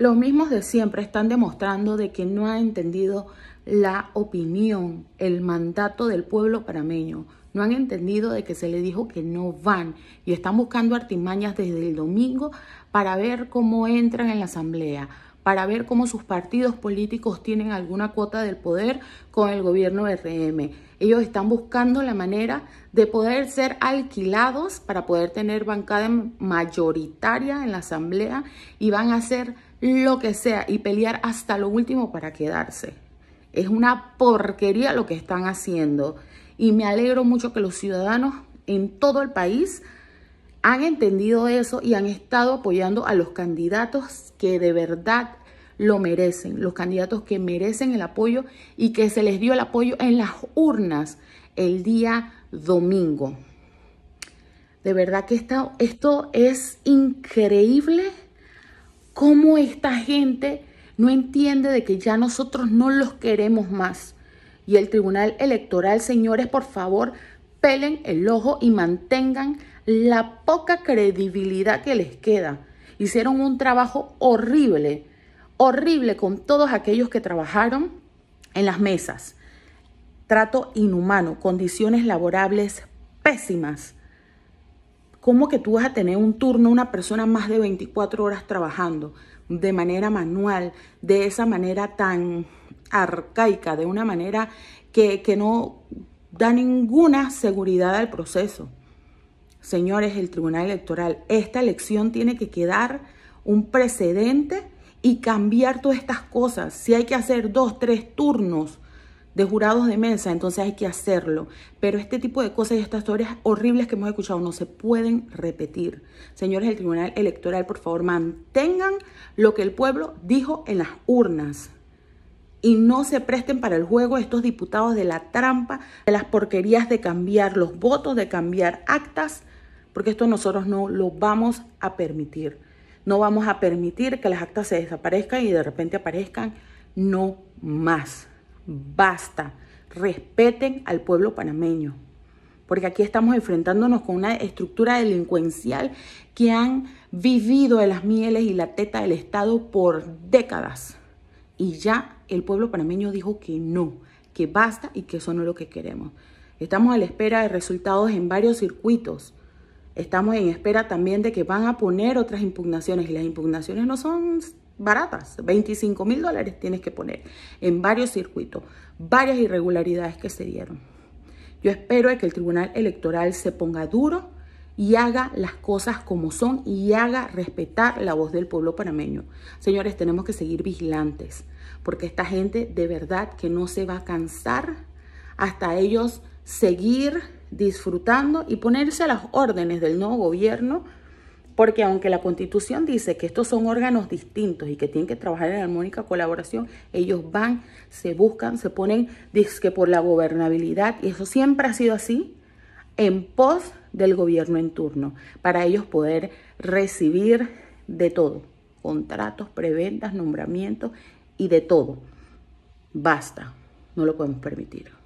Los mismos de siempre están demostrando de que no ha entendido la opinión, el mandato del pueblo parameño. No han entendido de que se le dijo que no van y están buscando artimañas desde el domingo para ver cómo entran en la asamblea, para ver cómo sus partidos políticos tienen alguna cuota del poder con el gobierno RM. Ellos están buscando la manera de poder ser alquilados para poder tener bancada mayoritaria en la asamblea y van a hacer lo que sea y pelear hasta lo último para quedarse. Es una porquería lo que están haciendo y me alegro mucho que los ciudadanos en todo el país han entendido eso y han estado apoyando a los candidatos que de verdad lo merecen, los candidatos que merecen el apoyo y que se les dio el apoyo en las urnas el día domingo. De verdad que esto es increíble cómo esta gente no entiende de que ya nosotros no los queremos más. Y el Tribunal Electoral, señores, por favor, pelen el ojo y mantengan la poca credibilidad que les queda. Hicieron un trabajo horrible horrible con todos aquellos que trabajaron en las mesas. Trato inhumano, condiciones laborables pésimas. ¿Cómo que tú vas a tener un turno, una persona más de 24 horas trabajando de manera manual, de esa manera tan arcaica, de una manera que, no da ninguna seguridad al proceso? Señores, el Tribunal Electoral, esta elección tiene que quedar un precedente y cambiar todas estas cosas. Si hay que hacer dos, tres turnos de jurados de mesa, entonces hay que hacerlo. Pero este tipo de cosas y estas historias horribles que hemos escuchado no se pueden repetir. Señores del Tribunal Electoral, por favor, mantengan lo que el pueblo dijo en las urnas. Y no se presten para el juego estos diputados de la trampa, de las porquerías de cambiar los votos, de cambiar actas, porque esto nosotros no lo vamos a permitir. No vamos a permitir que las actas se desaparezcan y de repente aparezcan. No más. Basta. Respeten al pueblo panameño. Porque aquí estamos enfrentándonos con una estructura delincuencial que han vivido de las mieles y la teta del Estado por décadas. Y ya el pueblo panameño dijo que no, que basta y que eso no es lo que queremos. Estamos a la espera de resultados en varios circuitos Estamos en espera también de que van a poner otras impugnaciones y las impugnaciones no son baratas. 25 mil dólares tienes que poner en varios circuitos, varias irregularidades que se dieron. Yo espero que el Tribunal Electoral se ponga duro y haga las cosas como son y haga respetar la voz del pueblo panameño. Señores, tenemos que seguir vigilantes porque esta gente de verdad que no se va a cansar hasta ellos seguir disfrutando y ponerse a las órdenes del nuevo gobierno, porque aunque la constitución dice que estos son órganos distintos y que tienen que trabajar en armónica colaboración, ellos van, se buscan, se ponen, que por la gobernabilidad, y eso siempre ha sido así, en pos del gobierno en turno, para ellos poder recibir de todo, contratos, preventas, nombramientos y de todo. Basta, no lo podemos permitir.